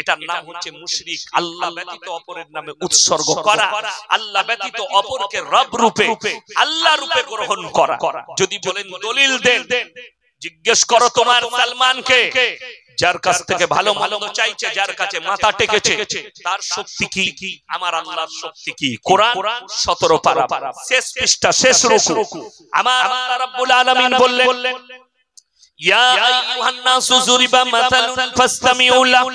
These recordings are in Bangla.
এটার নাম হচ্ছে মুশরিক আল্লাহ ব্যতীত অপরের নামে উৎসর্গ করা আল্লাহ ব্যতীত অপরকে রব রূপে আল্লাহ রূপে গ্রহণ করা যদি বলেন দলিল দেন জিজ্ঞেস করো তোমার সালমানকে যার কাছ থেকে ভালো ভালো চাইছে যার কাছে মাথা টেকেছে তার শক্তি কি আমার আল্লাহর শক্তি কি কোরআন 17 পারা শেষ পৃষ্ঠা শেষ রুকু আমার আল্লাহ রাব্বুল আলামিন বললেন يا الناس ضرب مثل فاستمعوا له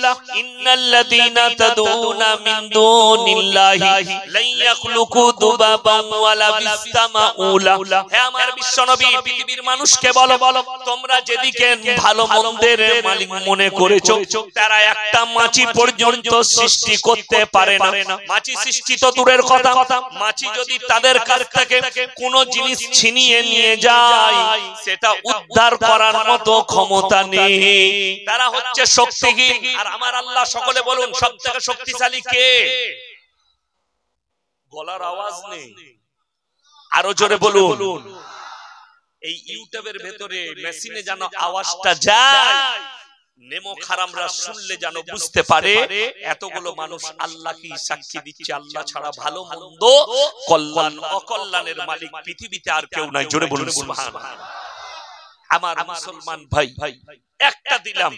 الذين تدعون من دون الله لن يخلقوا ذبابا ولا له হে আমার বিশ্বনবী পৃথিবীর মানুষকে বলো বলো তোমরা যেদিকে ভালো মন্দের মালিক মনে করেছো তারা একটা মাছি পর্যন্ত সৃষ্টি করতে পারে না মাছি সৃষ্টি তো দূরের কথা মাছি যদি তাদের কাছ থেকে কোনো জিনিস ছিনিয়ে নিয়ে যায় সেটা উদ্ধার করার মতো ক্ষমতা নেই তারা হচ্ছে শক্তিহীন আর আমার আল্লাহ সকলে বলুন সব থেকে শক্তিশালী কে গলার আওয়াজ নেই আরো জোরে বলুন এই ইউটিউবের ভেতরে মেশিনে যেন আওয়াজটা যায় নেমো খারামরা শুনলে যেন বুঝতে পারে এতগুলো মানুষ আল্লাহ কি সাক্ষী দিচ্ছে আল্লাহ ছাড়া ভালো মন্দ কল্যাণ অকল্যাণের মালিক পৃথিবীতে আর কেউ নাই জোরে বলুন সুবহানাল্লাহ আমার মুসলমান ভাই ভাই একটা দিলাম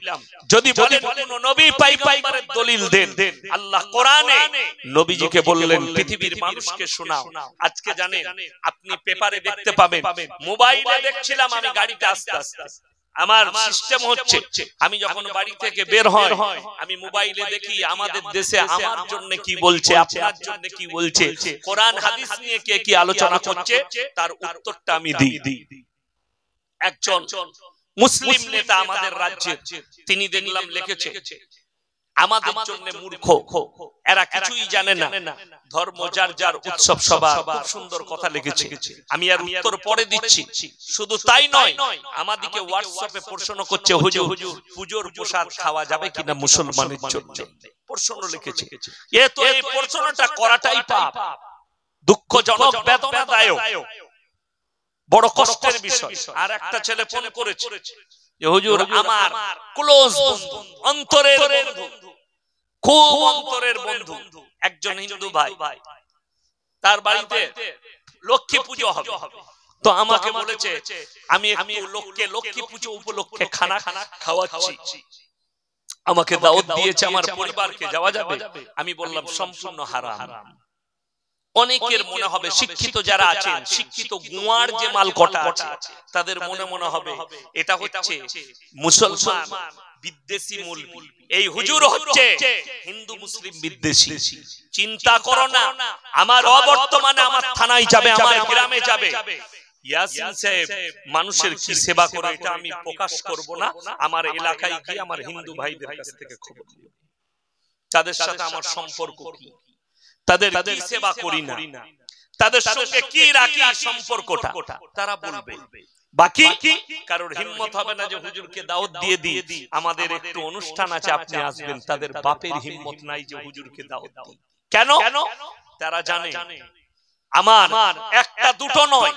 যদি বলেন কোন নবী পাই পাইবারের দলিল দেন আল্লাহ কোরআনে নবীজিকে বললেন পৃথিবীর মানুষকে শোনাও আজকে জানেন আপনি পেপারে দেখতে পাবেন মোবাইলে দেখছিলাম আমি গাড়িতে আস্তে আস্তে আমার সিস্টেম হচ্ছে আমি যখন বাড়ি থেকে বের হয় আমি মোবাইলে দেখি আমাদের দেশে আমার জন্য কি বলছে আপনার জন্য কি বলছে কোরআন হাদিস নিয়ে কে কি আলোচনা করছে তার উত্তরটা আমি দিই একজন মুসলিম নেতা আমাদের রাজ্যে তিনি দেখলাম লিখেছে আমাদের জন্য মূর্খ এরা কিছুই জানে না ধর্ম যার যার উৎসব সভা খুব সুন্দর কথা লিখেছে আমি আর উত্তর পরে দিচ্ছি শুধু তাই নয় আমাদিকে হোয়াটসঅ্যাপে প্রশ্ন করছে হুজুর পুজোর প্রসাদ খাওয়া যাবে কিনা মুসলমানের জন্য প্রশ্ন লিখেছে এ তো এই প্রশ্নটা করাটাই পাপ দুঃখজনক বেদনাদায়ক বড় কষ্টের বিষয় আর একটা ছেলে ফোন করেছে যে হুজুর আমার ক্লোজ বন্ধু অন্তরের বন্ধু খুব অন্তরের বন্ধু একজন হিন্দু ভাই তার বাড়িতে লক্ষ্মী পুজো হবে তো আমাকে বলেছে আমি আমি লোককে লক্ষ্মী পুজো উপলক্ষে খানা খানা খাওয়াচ্ছি আমাকে দাওয়াত দিয়েছে আমার পরিবারকে যাওয়া যাবে আমি বললাম সম্পূর্ণ হারাম অনেকের মনে হবে শিক্ষিত যারা আছেন শিক্ষিত গুয়ার যে মাল কটা আছে তাদের মনে মনে হবে এটা হচ্ছে মুসলমান বিদ্বেষী মূল এই হুজুর হচ্ছে হিন্দু মুসলিম বিদ্বেষী চিন্তা করো না আমার অবর্তমানে আমার থানায় যাবে আমার গ্রামে যাবে মানুষের কি সেবা করে এটা আমি প্রকাশ করব না আমার এলাকায় কি আমার হিন্দু ভাইদের কাছ থেকে খবর তাদের সাথে আমার সম্পর্ক কি তাদের কি সেবা করি না তাদের সঙ্গে কি রাখি সম্পর্কটা তারা বলবে বাকি কি কারোর হিম্মত হবে না যে হুজুরকে দাওয়াত দিয়ে দিই আমাদের একটু অনুষ্ঠান আছে আপনি আসবেন তাদের বাপের হিম্মত নাই যে হুজুরকে দাওয়াত দিই কেন তারা জানে আমার একটা দুটো নয়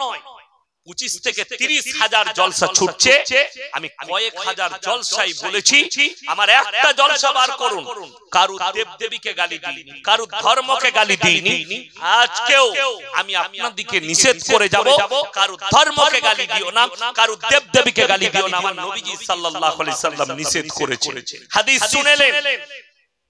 পঁচিশ থেকে তিরিশ হাজার জলসা ছুটছে আমি কয়েক হাজার জলসাই বলেছি আমার একটা জলসা বার করুন কারু দেব দেবীকে গালি দিইনি কারু ধর্মকে গালি দিইনি আজকেও আমি আপনাদিকে নিষেধ করে যাব কারু ধর্মকে গালি দিও না কারু দেব দেবীকে গালি দিও না আমার নবীজি সাল্লাল্লাহু আলাইহি সাল্লাম নিষেধ করেছে হাদিস শুনেলেন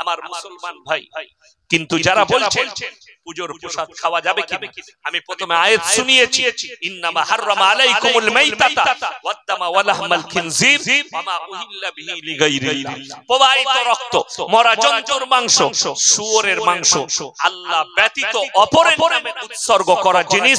আমার মুসলমান ভাই কিন্তু যারা বলছেন পূজোর প্রসাদ খাওয়া যাবে কি আমি প্রথমে আয়াত শুনিয়েছি ইন্নামা হাররামা আলাইকুমুল মাইতাতা ওয়াদদামা ওয়ালাহমাল খিনজির ওয়ামা উহিল্লা বিহি লিগাইরিল্লাহ প্রবাহিত রক্ত মরা জন্তুর মাংস শূকরের মাংস আল্লাহ ব্যতীত অপরের নামে উৎসর্গ করা জিনিস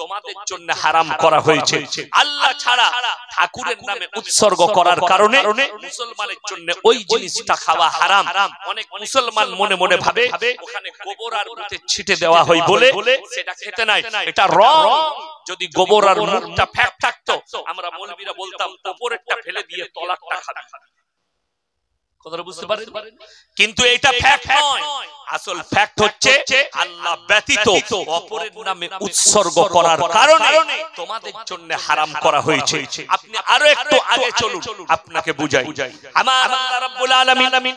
তোমাদের জন্য হারাম করা হয়েছে আল্লাহ ছাড়া ঠাকুরের নামে উৎসর্গ করার কারণে মুসলমানের জন্য ওই জিনিসটা খাওয়া হারাম অনেক মুসলমান মনে মনে ভাবে ওখানে গোবর আর মুখে ছিটে দেওয়া হয় বলে সেটা খেতে নাই এটা রং যদি গোবর আর মুখটা ফ্যাট থাকতো আমরা মৌলবীরা বলতাম উপরেরটা ফেলে দিয়ে তলারটা খাবে কথাটা বুঝতে পারেন কিন্তু এটা ফ্যাক্ট নয় আসল ফ্যাক্ট হচ্ছে আল্লাহ ব্যতীত অপরের নামে উৎসর্গ করার কারণে তোমাদের জন্য হারাম করা হয়েছে আপনি আরো একটু আগে চলুন আপনাকে বুঝাই আমার আল্লাহ রাব্বুল আলামিন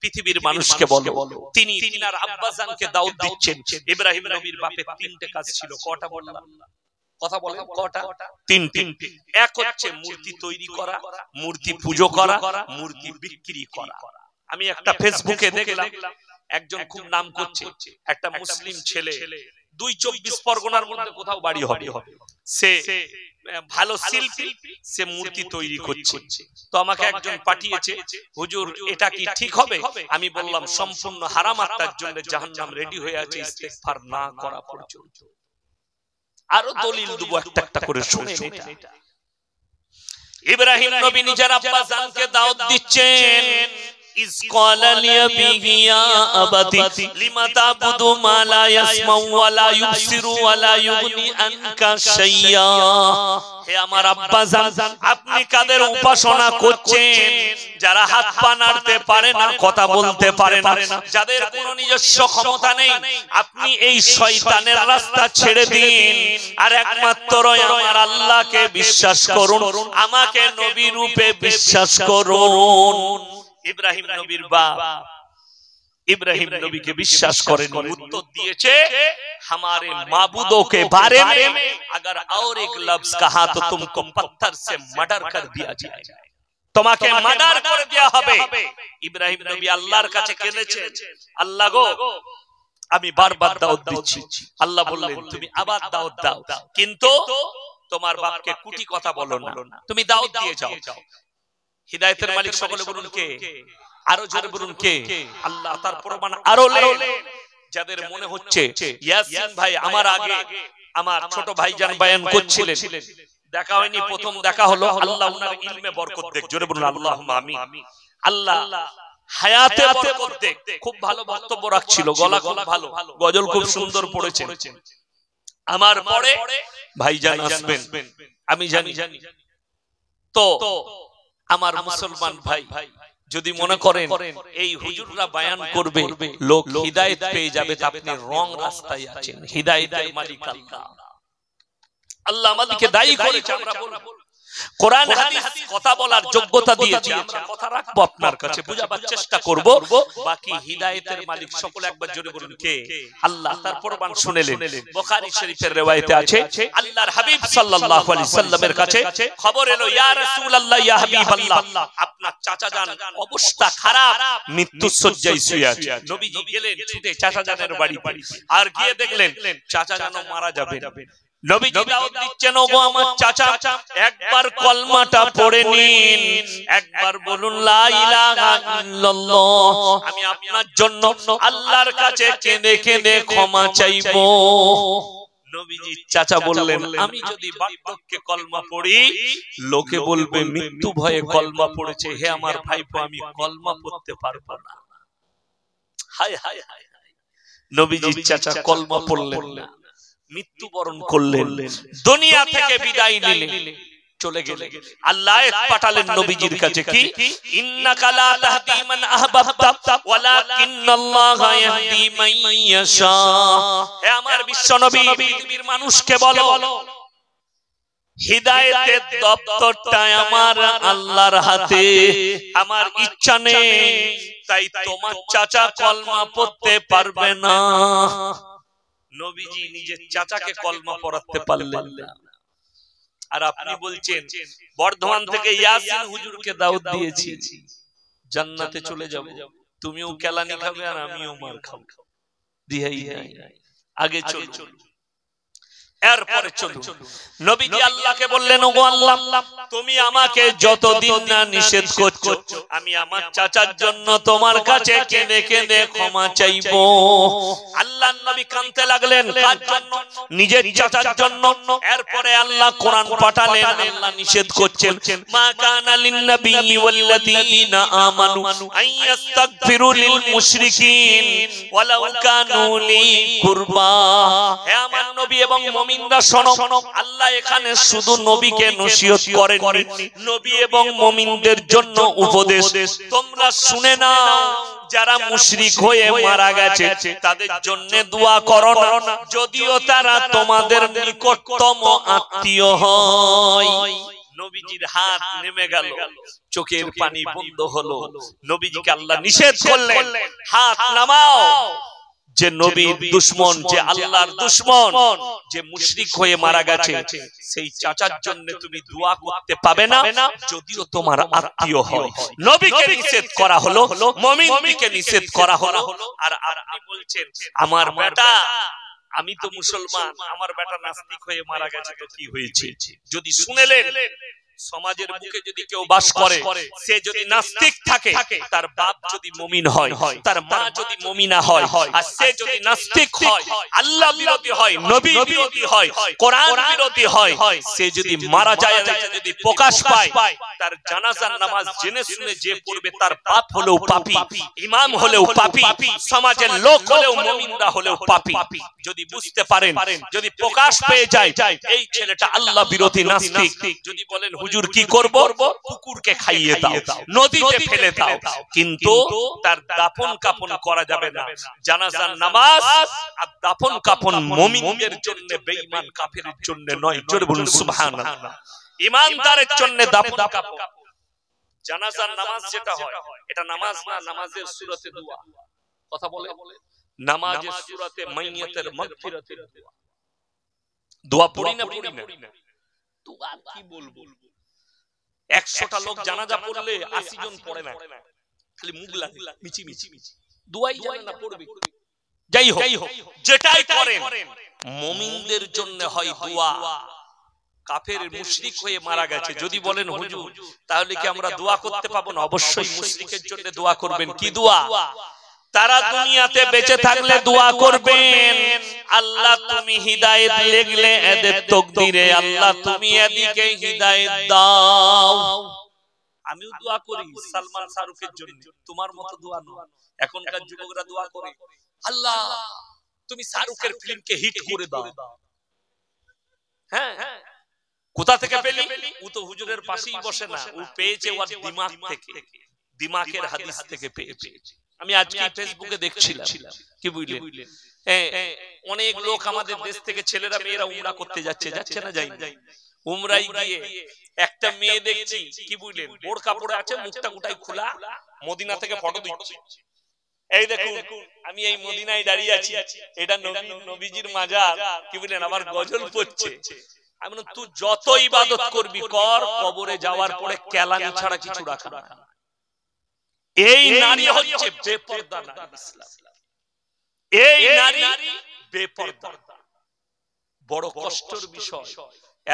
পৃথিবীর মানুষকে বলো তিনি তিনার আব্বাসানকে দাউদ দিচ্ছেন ইব্রাহিম নবীর বাপে তিনটে কাজ ছিল কটা বললাম কথা বলেন কটা তিন তিন এক হচ্ছে মূর্তি তৈরি করা মূর্তি পুজো করা মূর্তি বিক্রি করা আমি একটা ফেসবুকে দেখলাম একজন খুব নাম করছে একটা মুসলিম ছেলে দুই চব্বিশ পরগনার মধ্যে কোথাও বাড়ি হবে সে ভালো শিল্পী সে মূর্তি তৈরি করছে তো আমাকে একজন পাঠিয়েছে হুজুর এটা কি ঠিক হবে আমি বললাম সম্পূর্ণ হারাম আত্মার জন্য জাহান্নাম রেডি হয়ে আছে ইস্তেফার না করা পর্যন্ত আরো দলিল দুব একটা একটা করে শুনে এটা ইব্রাহিম নবী নিজের আব্বা জানকে দাওয়াত দিচ্ছেন আপনি কাদের উপাসনা করছেন যারা হাত পা নাড়তে পারে না কথা বলতে পারে না যাদের কোন নিজস্ব ক্ষমতা নেই আপনি এই শয়তানের রাস্তা ছেড়ে দিন আর একমাত্র আল্লাহকে বিশ্বাস করুন আমাকে নবী রূপে বিশ্বাস করুন ইব্রাহিম নবীর বাপ ইব্রাহিম নবীকে বিশ্বাস করেন উত্তর দিয়েছে हमारे माबूदों के बारे में अगर और एक लफ्ज कहा तो तुमको पत्थर से मर्डर कर दिया जाएगा তোমাকে মার্ডার করে দেয়া হবে ইব্রাহিম নবী আল্লাহর কাছে কেঁদেছেন আল্লাহ গো আমি বারবার দাওয়াত দিচ্ছি আল্লাহ বললেন তুমি আবার দাওয়াত দাও কিন্তু তোমার বাপকে কুটি কথা বলো না তুমি দাওয়াত দিয়ে যাও হৃদায়তের মালিক সকলে বলুন কে আরো জোরে বলুন কে আল্লাহ তার প্রমাণ আরো যাদের মনে হচ্ছে ইয়াসিন ভাই আমার আগে আমার ছোট ভাই যান বায়ান করছিলেন দেখা হয়নি প্রথম দেখা হলো আল্লাহ উনার ইলমে বরকত দেখ জোরে বলুন আল্লাহুম্মা আমিন আল্লাহ হায়াতে আতে করতে খুব ভালো বক্তব্য রাখছিল গলা খুব ভালো গজল খুব সুন্দর পড়েছে আমার পরে ভাইজান আসবেন আমি জানি জানি তো আমার মুসলমান ভাই যদি মনে করেন এই হুজুররা বায়ান করবে লোক হিদায়ত পেয়ে যাবে আপনি রং রাস্তায় আছেন হৃদায়তের মালিক আল্লাহ আল্লাহ আমাদেরকে দায়ী করেছে আমরা বলবো কোরআন হাদিস কথা বলার যোগ্যতা দিয়েছে আমরা কথা রাখবো আপনার কাছে বুঝাবার চেষ্টা করব বাকি হিদায়েতের মালিক সকলে একবার জোরে বলুন কে আল্লাহ তার প্রমাণ শুনেলেন বুখারী শরীফের রওয়ায়েতে আছে আল্লাহর হাবিব সাল্লাল্লাহু আলাইহি সাল্লামের কাছে খবর এলো ইয়া রাসূলুল্লাহ ইয়া হাবিবাল্লাহ আপনার চাচা জান অবস্থা খারাপ মৃত্যু শয্যায় শুয়ে আছে নবীজি গেলেন ছুটে চাচা জানের বাড়ি আর গিয়ে দেখলেন চাচা জানও মারা যাবেন একবার কলমাটা পড়ে নিন একবার বলুন আমি আপনার জন্য আল্লাহর কাছে কেঁদে কেঁদে ক্ষমা চাচা বললেন আমি যদি কলমা পড়ি লোকে বলবে মৃত্যু ভয়ে কলমা পড়েছে হে আমার ভাই আমি কলমা পড়তে পারবো না হায় হায় হায় চাচা কলমা পড়লেন না মৃত্যুবরণ করলেন দুনিয়া থেকে বিদায় নিলেন চলে গেলে আল্লাহ পাঠালেন নবীজির কাছে কি ইন্নাকা লা তাহদি মান আহবাবতা ওয়ালাকিন্নাল্লাহ ইয়াহদি মান ইয়াশা হে আমার বিশ্ব নবী পৃথিবীর মানুষকে বলো হৃদায়তের দপ্তরটা আমার আল্লাহর হাতে আমার ইচ্ছা নেই তাই তোমার চাচা কলমা পড়তে পারবে না নবীজি নিজের চাচাকে কলমা পড়াতে পারলেন না আর আপনি বলছেন বর্ধমান থেকে ইয়াসিন হুজুরকে দাওয়াত দিয়েছি জান্নাতে চলে যাব তুমিও কেলানি খাবে আর আমিও মার খাবো দিহাই আগে চলো এরপরে চলুন নবীজি আল্লাহকে বললেন ওগো আল্লাহ তুমি আমাকে যতদিন না নিষেধ করছো আমি আমার চাচার জন্য তোমার কাছে কেঁদে কেঁদে ক্ষমা চাইব আল্লাহ নবী কানতে লাগলেন কার জন্য নিজের চাচার জন্য এরপরে আল্লাহ কোরআন পাঠালেন আল্লাহ নিষেধ করছেন মা কানা লিন্নবী ওয়াল্লাযীনা আমানু আইয়াস্তাগফিরু লিল মুশরিকিন ওয়ালাউ কানু লি কুরবা হে আমার নবী এবং যারা মুশরিক হয়ে মারা গেছে তাদের জন্য দোয়া যদিও তারা তোমাদের নিকটতম আত্মীয় হয় নবীজির হাত নেমে গেল চোখের পানি বন্ধ হলো নবীজিকে আল্লাহ নিষেধ করলেন হাত নামাও যে নবী দুশ্মন যে আল্লাহর দুশ্মন যে মুশরিক হয়ে মারা গেছে সেই চাচার জন্য তুমি দোয়া করতে পাবে না যদিও তোমার আত্মীয় হয় নবীকে নিষেধ করা হলো মমিকে নিষেধ করা হলো আর আপনি বলছেন আমার বেটা আমি তো মুসলমান আমার বেটা নাস্তিক হয়ে মারা গেছে তো কি হয়েছে যদি শুনেলেন সমাজের মুখে যদি কেউ বাস করে সে যদি নাস্তিক থাকে তার বাপ যদি মুমিন হয় তার মা যদি মুমিনা হয় আর সে যদি নাস্তিক হয় আল্লাহ বিরোধী হয় নবী বিরোধী হয় কোরআন বিরোধী হয় সে যদি মারা যায় যদি প্রকাশ পায় তার জানাজার নামাজ জেনে শুনে যে পড়বে তার পাপ হলেও পাপি ইমাম হলেও পাপি সমাজের লোক হলেও মুমিনরা হলেও পাপি যদি বুঝতে পারেন যদি প্রকাশ পেয়ে যায় এই ছেলেটা আল্লাহ বিরোধী নাস্তিক যদি বলেন হুজুর কি করব কুকুরকে খাইয়ে দাও নদীতে ফেলে দাও কিন্তু তার দাফন কাফন করা যাবে না জানাজার নামাজ আর দাফন কাফন মুমিনদের জন্য বেঈমান কাফেরের জন্য নয় জোরে বলুন সুবহানাল্লাহ ইমানদারের জন্য দাফন কাফন জানাজার নামাজ যেটা হয় এটা নামাজ না নামাজের সূরাতে দোয়া কথা বলে নামাজের সূরাতে মাইয়াতের মাগফিরাতের দোয়া দোয়া পড়ি না পড়ি না দোয়া কি বলবো একশোটা লোক জানাজা পড়লে আশি জন পড়ে না খালি মুখ লাগে মিচি মিচি মিচি দুয়াই জানে না পড়বে যাই হোক যেটাই করেন মমিনদের জন্য হয় দোয়া কাফের মুশরিক হয়ে মারা গেছে যদি বলেন হুজুর তাহলে কি আমরা দোয়া করতে পাবো না অবশ্যই মুশরিকের জন্য দোয়া করবেন কি দোয়া তারা দুনিয়াতে বেঁচে থাকলে দোয়া করবেন আল্লাহ তুমি হিদায়ত লিখলে এদের তকদিরে আল্লাহ তুমি এদিকে হিদায়ত দাও আমিও দোয়া করি সালমান শাহরুখের জন্য তোমার মতো দোয়া নয় এখনকার যুবকরা দোয়া করে আল্লাহ তুমি শাহরুখের ফিল্মকে হিট করে দাও হ্যাঁ হ্যাঁ কোথা থেকে পেলি ও তো হুজুরের পাশেই বসে না ও পেয়েছে ওর দিমাগ থেকে দিমাগের হাদিস থেকে পেয়েছে আমি আজকে ফেসবুকে দেখছিলাম কি বুঝলেন হ্যাঁ, হ্যাঁ, অনেক লোক আমাদের দেশ থেকে ছেলেরা মেয়েরা উমরা করতে যাচ্ছে যাচ্ছে না যাই না উমরাই গিয়ে একটা মেয়ে দেখছি কি বুঝলেন বোর কাপড়ে আছে মুখটা গুটাই খোলা মদিনা থেকে ফটো দিচ্ছে এই দেখুন আমি এই মদিনায় দাঁড়িয়ে আছি এটা নবীজির মাজার কি বুঝলেন আমার গজল পড়ছে আমি তুই যত ইবাদত করবি কর কবরে যাওয়ার পরে কেলানি ছাড়া কিছু রাখা রাখা এই নারী হচ্ছে বেপর্দা নারী এই নারী বেপর্দা বড় কষ্টের বিষয়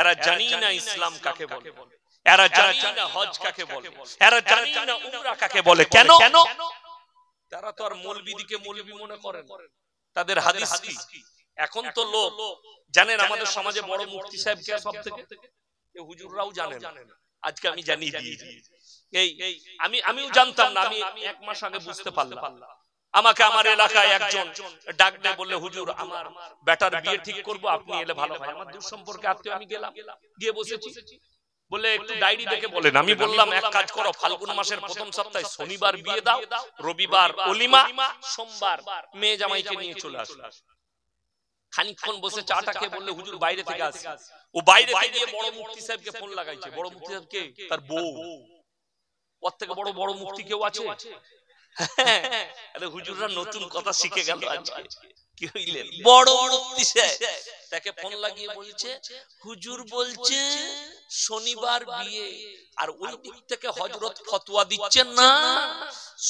এরা জানি না ইসলাম কাকে বলে এরা জানি না হজ কাকে বলে এরা জানি না উমরা কাকে বলে কেন কেন তারা তো আর মৌলবিদিকে মৌলবি মনে করে তাদের হাদিস কি এখন তো লোক জানেন আমাদের সমাজে বড় মুফতি সাহেব কে সব থেকে হুজুররাও জানেন আজকে আমি জানিয়ে দিয়েছি এই আমি আমিও জানতাম না আমি এক মাস আগে বুঝতে পারলাম আমাকে আমার এলাকায় একজন ডাক দেয় বললে হুজুর আমার বেটার বিয়ে ঠিক করব আপনি এলে ভালো হয় আমার দূর সম্পর্কে আত্মীয় আমি গেলাম গিয়ে বসেছি বলে একটু দেখে বলেন আমি বললাম এক কাজ করো ফাল্গুন মাসের প্রথম সপ্তাহে শনিবার বিয়ে দাও রবিবার অলিমা সোমবার মেয়ে জামাইকে নিয়ে চলে আসো খানিকক্ষণ বসে চাটা খেয়ে বললে হুজুর বাইরে থেকে আসে ও বাইরে থেকে বড় মুক্তি সাহেবকে ফোন লাগাইছে বড় মুক্তি সাহেবকে তার বউ ওর থেকে বড় বড় মুক্তি কেউ আছে হ্যাঁ। হ্যাঁ। হুজুররা নতুন কথা শিখে গেল কি হইলেন বড় মুক্তি তাকে ফোন লাগিয়ে বলছে হুজুর বলছে শনিবার বিয়ে আর ওই দিক থেকে হযরত ফতোয়া দিচ্ছেন না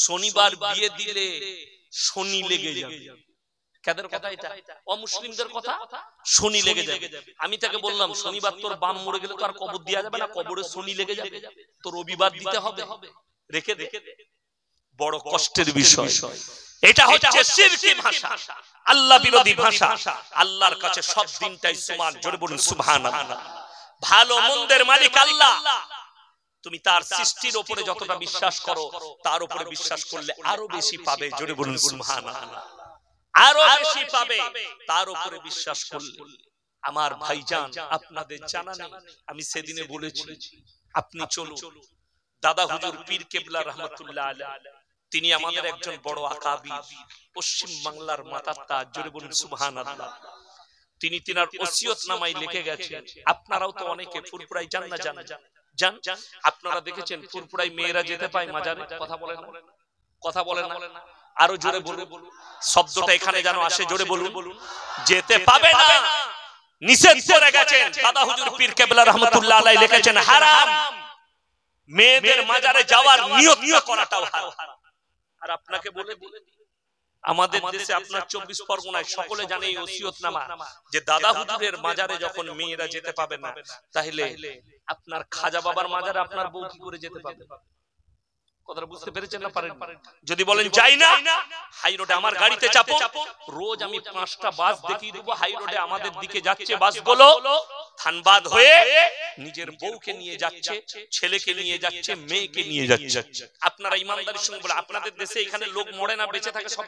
শনিবার বিয়ে দিলে শনি লেগে যাবে কথা এটা অমুসলিমদের কথা শনি লেগে যাবে আমি তাকে বললাম শনিবার তোর বাম মরে গেলে তো আর কবর দেওয়া যাবে না কবরে শনি লেগে যাবে তো রবিবার দিতে হবে রেখে বড় কষ্টের বিষয় এটা হচ্ছে ভাষা আল্লাহ বিরোধী ভাষা আল্লাহর কাছে সব দিনটাই সমান জোরে বলুন ভালো মন্দের মালিক আল্লাহ তুমি তার সৃষ্টির উপরে যতটা বিশ্বাস করো তার উপরে বিশ্বাস করলে আরো বেশি পাবে জোরে বলুন সুবহানাল্লাহ আরো বেশি পাবে তার উপরে বিশ্বাস করলে আমার ভাইজান আপনাদের জানা নেই আমি সেদিনে বলেছি আপনি চলুন দাদা হুজুর পীর কেবলা রহমতুল্লাহ তিনি আমাদের একজন বড় আকাবি পশ্চিম বাংলার মাতার তাজ জোরে বলুন সুবহান আল্লাহ তিনি তিনার ওসিয়ত নামাই লিখে গেছেন আপনারাও তো অনেকে ফুরপুরাই জান না জান জান আপনারা দেখেছেন ফুরপুরাই মেয়েরা যেতে পায় মাজারে কথা বলে না কথা বলে না আরো জোরে বলুন শব্দটা এখানে যেন আসে জোরে বলুন যেতে পাবে না নিষেধ করে গেছেন দাদা হুজুর পীর কেবলা রহমতুল্লাহ আলাই লিখেছেন হারাম মেয়েদের মাজারে যাওয়ার নিয়ত করাটাও হারাম আর আপনাকে বলে বলে আমাদের দেশে আপনার চব্বিশ পরগনায় সকলে জানে এই ওসিয়ত নামা যে দাদা হুজুরের মাজারে যখন মেয়েরা যেতে পাবে না তাহলে আপনার খাজা বাবার মাজারে আপনার বউ কি করে যেতে পারবে কথাটা বুঝতে পেরেছেন না পারেন যদি বলেন যাই না হাই রোডে আমার গাড়িতে চাপো রোজ আমি পাঁচটা বাস দেখিয়ে দেবো হাই রোডে আমাদের দিকে যাচ্ছে বাসগুলো থানবাদ হয়ে নিজের বউকে নিয়ে যাচ্ছে ছেলেকে নিয়ে যাচ্ছে মেয়েকে নিয়ে যাচ্ছে আপনারা ইমানদারির সঙ্গে বলে আপনাদের দেশে এখানে লোক মরে না বেঁচে থাকে সব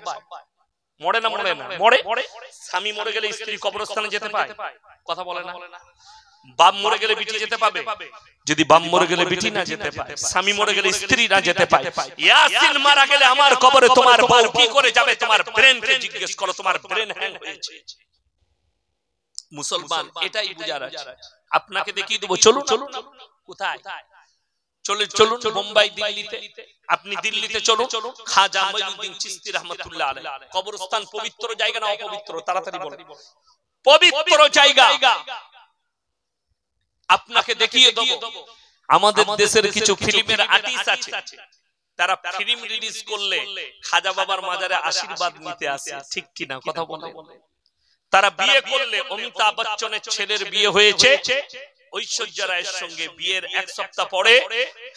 মরে না মরে না মরে স্বামী মরে গেলে স্ত্রী কবরস্থানে যেতে পায় কথা বলে না বাপ মরে গেলে বিটি যেতে পাবে যদি বাপ মরে গেলে বিটি না যেতে পারে স্বামী মরে গেলে স্ত্রী না যেতে পারে দিল্লিতে আপনি দিল্লিতে চলুন খাজা মঈনুদ্দিন চিশতি রাহমাতুল্লাহ কবরস্থান পবিত্র জায়গা না অপবিত্র তাড়াতাড়ি পবিত্র জায়গা আপনাকে দেখিয়ে দেব আমাদের দেশের কিছু ফিল্মের আর্টিস্ট আছে তারা ফিল্ম রিলিজ করলে খাজা বাবার মাজারে আশীর্বাদ নিতে আসে ঠিক কিনা কথা বলে তারা বিয়ে করলে অমিতাভ বচ্চনের ছেলের বিয়ে হয়েছে ঐশ্বর্য রায়ের সঙ্গে বিয়ের এক সপ্তাহ পরে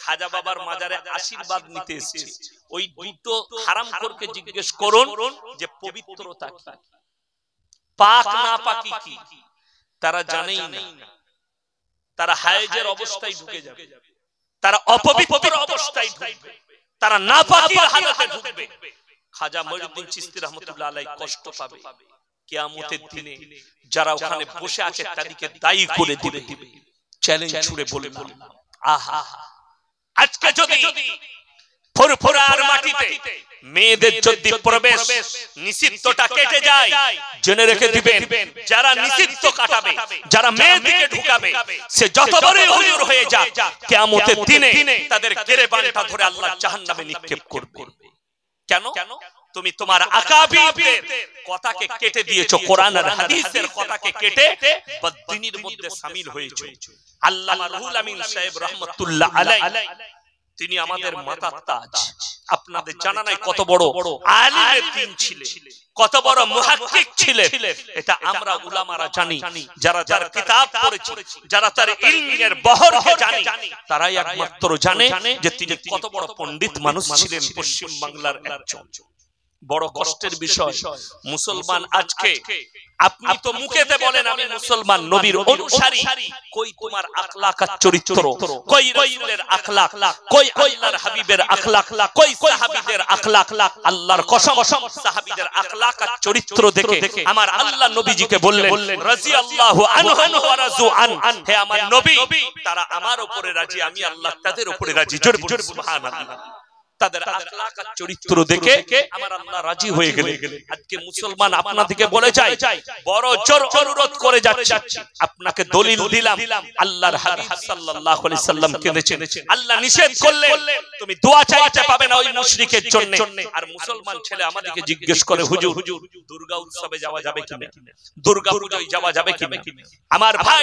খাজা বাবার মাজারে আশীর্বাদ নিতে এসেছে ওই দুটো হারাম করকে জিজ্ঞেস করুন যে পবিত্রতা কি পাক না পাকি কি তারা জানেই না তারা হায়েজের অবস্থায় ঢুকে যাবে তারা অপবিত্র অবস্থায় ঢুকবে তারা না পাকির হালতে ঢুকবে খাজা মঈনুদ্দিন চিশতি রাহমাতুল্লাহ আলাইহি কষ্ট পাবে কিয়ামতের দিনে যারা ওখানে বসে আছে তাদেরকে দায়ী করে দিবে চ্যালেঞ্জ ছুড়ে বলে আহা আজকে যদি ফুরফুরার মাটিতে মেয়েদের যদি প্রবেশ নিষিদ্ধটা কেটে যায় জেনে রেখে দিবেন যারা নিষিদ্ধ কাটাবে যারা মেয়েদিকে ঢুকাবে সে যত হুজুর হয়ে যায় কিয়ামতের দিনে তাদের গেরেবানটা ধরে আল্লাহ জাহান্নামে নিক্ষেপ করবে কেন তুমি তোমার আকাবিদের কথাকে কেটে দিয়েছো কোরআন আর হাদিসের কথাকে কেটে বদ্দিনীর মধ্যে শামিল হয়েছো আল্লাহ রুহুল আমিন সাহেব রহমাতুল্লাহ আলাইহি তিনি আমাদের মাতার তাজ আপনাদের জানা নাই কত বড় আলিমের ছিলেন কত বড় মুহাক্কিক ছিলেন এটা আমরা উলামারা জানি যারা যার কিতাব পড়েছে যারা তার ইলমের বহরকে জানি তারাই একমাত্র জানে যে তিনি কত বড় পণ্ডিত মানুষ ছিলেন পশ্চিম বাংলার একজন বড় কষ্টের বিষয় মুসলমান আজকে আপনি তো মুখেতে বলেন আমি মুসলমান নবীর অনুসারী কই তোমার আখলাক আর চরিত্র কই রাসূলের আখলাক কই আল্লাহর হাবিবের আখলাক কই সাহাবীদের আখলাক আল্লাহর কসম সাহাবীদের আখলাক আর চরিত্র দেখে আমার আল্লাহ নবীজিকে বললেন রাদিয়াল্লাহু আনহু ওয়া রাজু আন হে আমার নবী তারা আমার উপরে রাজি আমি আল্লাহ তাদের উপরে রাজি জোর জোরে সুবহানাল্লাহ তাদের আখলাক আর চরিত্র দেখে আমার আল্লাহ রাজি হয়ে গেলে আজকে মুসলমান আপনা থেকে বলে যায় বড় জোর অনুরোধ করে যাচ্ছে আপনাকে দলিল দিলাম আল্লাহর হাবিব সাল্লাল্লাহু আলাইহি সাল্লাম কেঁদেছেন আল্লাহ নিষেধ তুমি দোয়া চাইতে পাবে না ওই মুশরিকের জন্য আর মুসলমান ছেলে আমাদেরকে জিজ্ঞেস করে হুজুর হুজুর দুর্গা উৎসবে যাওয়া যাবে কিনা দুর্গা পূজায় যাওয়া যাবে কিনা আমার ভাই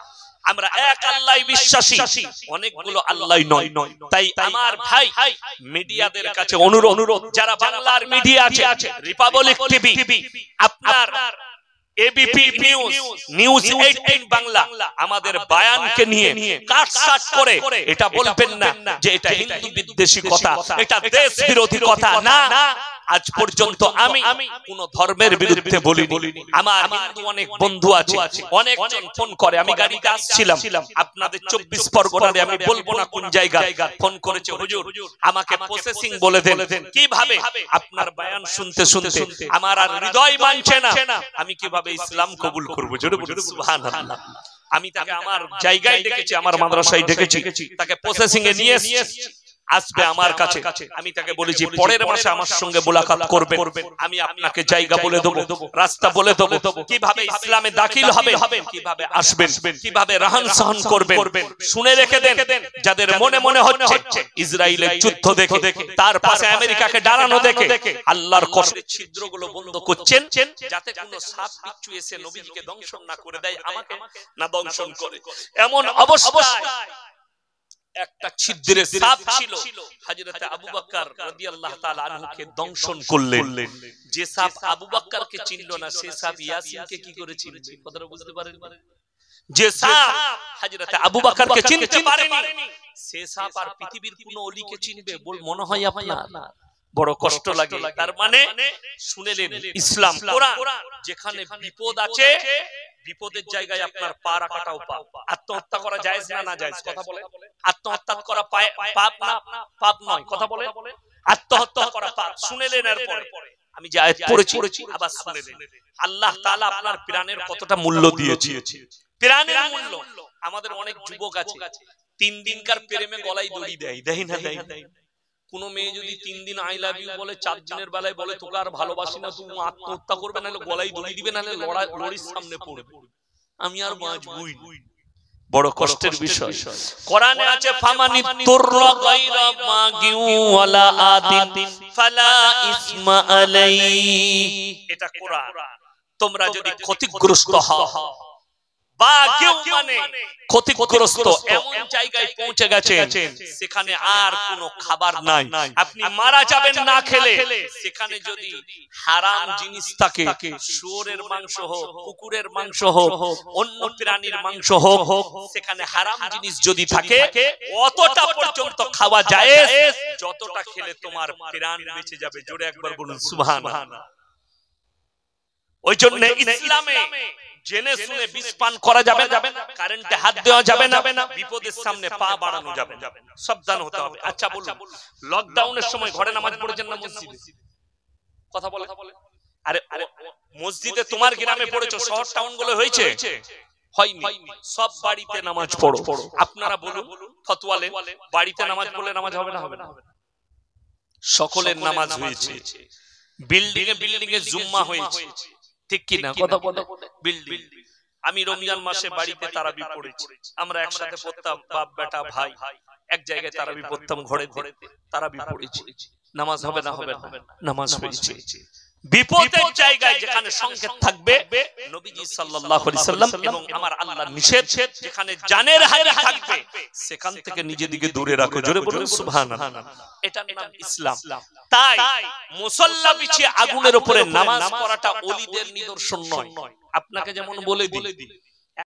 আমরা এক আল্লাহ বিশ্বাসী অনেকগুলো আল্লাহ নয় নয় তাই আমার ভাই মিডিয়াদের কাছে অনুরোধ অনুরোধ যারা বাংলার মিডিয়া আছে রিপাবলিক টিভি আপনার নিউজ নিউজ বাংলা আমাদের বায়ানকে নিয়ে করে এটা বলবেন না যে এটা হিন্দু বিদ্বেষী কথা এটা দেশ বিরোধী কথা না আজ পর্যন্ত আমি কোন ধর্মের বিরুদ্ধে বলি আমার অনেক বন্ধু আছে অনেক ফোন করে আমি গাড়িতে আসছিলাম আপনাদের চব্বিশ পরগনারে আমি বলবো না কোন জায়গায় ফোন করেছে হুজুর আমাকে প্রসেসিং বলে দেন কিভাবে আপনার বায়ান শুনতে শুনতে আমার আর হৃদয় মানছে না আমি কিভাবে ইসলাম কবুল করবো জোরে সুবহানাল্লাহ আমি তাকে আমার জায়গায় ডেকেছি আমার মাদ্রাসায় ডেকেছি তাকে প্রসেসিং এ নিয়ে এসেছি আসবে আমার কাছে আমি তাকে বলেছি পরের মাসে আমার সঙ্গে মোলাকাত করবে আমি আপনাকে জায়গা বলে দেবো রাস্তা বলে দেবো কিভাবে ইসলামে দাখিল হবে কিভাবে আসবেন কিভাবে রাহান সহন করবে শুনে রেখে দেন যাদের মনে মনে হচ্ছে ইসরায়েলের যুদ্ধ দেখে দেখে তার পাশে আমেরিকাকে দাঁড়ানো দেখে দেখে আল্লাহর কষ্টের ছিদ্রগুলো বন্ধ করছেন যাতে কোনো সাপ বিচ্ছু এসে নবীকে দংশন না করে দেয় আমাকে না দংশন করে এমন অবস্থায় একটা ছিদ্রে ছিল আবু দংশন করলেন যে সাপ আবু চিনল না সাপ ইয়াসিনকে কি চিনবে কথাটা বুঝতে পারেন যে সাপ আবু চিনতে পারেনি সে সাপ আর পৃথিবীর কোন চিনবে বল মনে হয় আপনার বড় কষ্ট লাগে তার মানে, মানে শুনেলেন ইসলাম কোরআন যেখানে বিপদ আছে বিপদের জায়গায় আপনার পা রাখাটাও পাপ আত্মহত্যা করা যায় না না যায় কথা বলে আত্মহত্যা করা পাপ না পাপ নয় কথা বলে আত্মহত্যা করা পাপ শুনে শুনেলেন এরপরে আমি যে আয়াত পড়েছি পড়েছি আবার শুনে নেন আল্লাহ তাআলা আপনার প্রাণের কতটা মূল্য দিয়েছে প্রাণের মূল্য আমাদের অনেক যুবক আছে তিন দিনকার প্রেমে গলায় দড়ি দেয় দেয় না দেয় না কোনো মেয়ে যদি তিন দিন আই লাভ ইউ বলে চার দিনের বেলায় বলে তোকে আর ভালোবাসি না তুমি আত্মহত্যা করবে নাহলে গলায় দড়ি দিবে নাহলে লড়াই লড়ির সামনে পড়বে আমি আর বাঁচবই বড় কষ্টের বিষয় কোরআনে আছে ফামানি মাগিউ ওয়ালা আদিন ফালা ইসমা আলাই এটা কোরআন তোমরা যদি ক্ষতিগ্রস্ত হও বা কেউ মানে, মানে ক্ষতিগ্রস্ত এমন জায়গায় পৌঁছে সেখানে আর কোনো খাবার নাই আপনি মারা যাবেন না খেলে সেখানে যদি হারাম জিনিস থাকে শুয়োরের মাংস হোক কুকুরের মাংস হোক অন্য প্রাণীর মাংস হোক সেখানে হারাম জিনিস যদি থাকে অতটা পর্যন্ত খাওয়া যায় যতটা খেলে তোমার প্রাণ বেঁচে যাবে জোরে একবার বলুন ওই জন্য ইসলামে জেনে শুনে বিস্পান করা যাবে না কারেন্টে হাত দেওয়া যাবে না বিপদের সামনে পা বাড়ানো যাবে সাবধান হতে হবে আচ্ছা, আচ্ছা বলুন লকডাউনের সময় ঘরে নামাজ পড়েছেন না মসজিদে কথা বলে আরে মসজিদে তোমার গ্রামে পড়েছো শহর টাউন গুলো হয়েছে সব বাড়িতে নামাজ পড়ো আপনারা বলুন ফতোয়ালে বাড়িতে নামাজ পড়লে নামাজ হবে না হবে না সকলের নামাজ হয়েছে বিল্ডিং এ বিল্ডিং এ জুম্মা হয়েছে ঠিক কি না কথা বলে বিল্ডিং আমি রমজান মাসে বাড়িতে তারাবি পড়েছি আমরা একসাথে পড়তাম বাপ বেটা ভাই এক জায়গায় তারাবি পড়তাম ঘরে ঘরে তারাবি পড়েছি নামাজ হবে না হবে না নামাজ হয়েছে বিপদের জায়গায় যেখানে সংকেত থাকবে নবীজি সাল্লাল্লাহু আলাইহি সাল্লাম এবং আমার আল্লাহ নিষেধ যেখানে জানের থাকবে সেখান থেকে নিজেদিকে দূরে রাখো জোরে বলুন সুবহানাল্লাহ এটার নাম ইসলাম তাই মুসল্লা আগুনের উপরে নামাজ পড়াটা ওলিদের নিদর্শন নয় আপনাকে যেমন বলে দিই